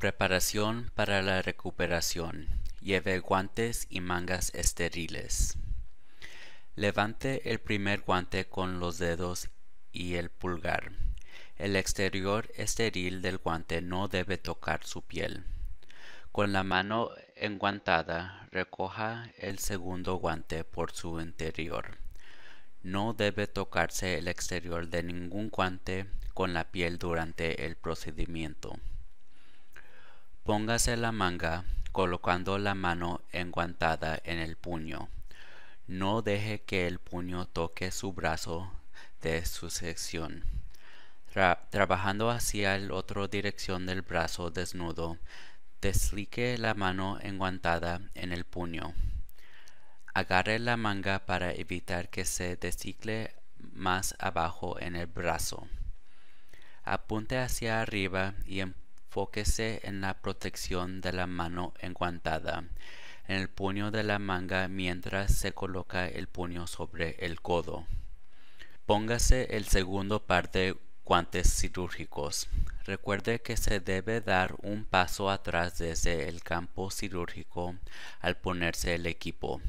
Preparación para la recuperación. Lleve guantes y mangas estériles. Levante el primer guante con los dedos y el pulgar. El exterior estéril del guante no debe tocar su piel. Con la mano enguantada, recoja el segundo guante por su interior. No debe tocarse el exterior de ningún guante con la piel durante el procedimiento. Póngase la manga colocando la mano enguantada en el puño. No deje que el puño toque su brazo de su sección. trabajando hacia el otro dirección del brazo desnudo, deslique la mano enguantada en el puño. Agarre la manga para evitar que se descicle más abajo en el brazo. Apunte hacia arriba y em-, enfóquese en la protección de la mano enguantada, en el puño de la manga mientras se coloca el puño sobre el codo. Póngase el segundo par de guantes cirúrgicos. Recuerde que se debe dar un paso atrás desde el campo cirúrgico al ponerse el equipo.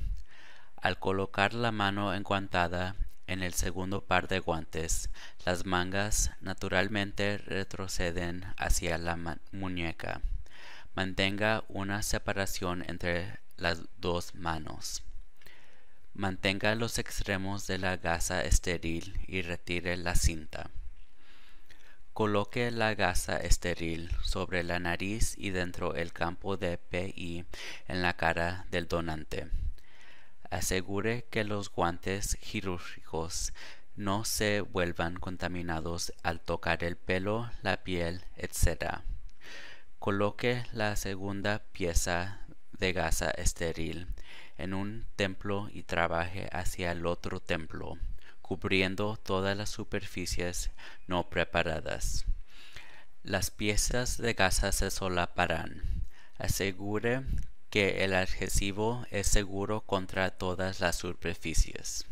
Al colocar la mano enguantada, en el segundo par de guantes. Las mangas naturalmente retroceden hacia la muñeca. Mantenga una separación entre las dos manos. Mantenga los extremos de la gasa estéril y retire la cinta. Coloque la gasa estéril sobre la nariz y dentro del campo de PI en la cara del donante asegure que los guantes quirúrgicos no se vuelvan contaminados al tocar el pelo, la piel, etc. Coloque la segunda pieza de gasa estéril en un templo y trabaje hacia el otro templo, cubriendo todas las superficies no preparadas. Las piezas de gasa se solaparán. Asegure que el adhesivo es seguro contra todas las superficies.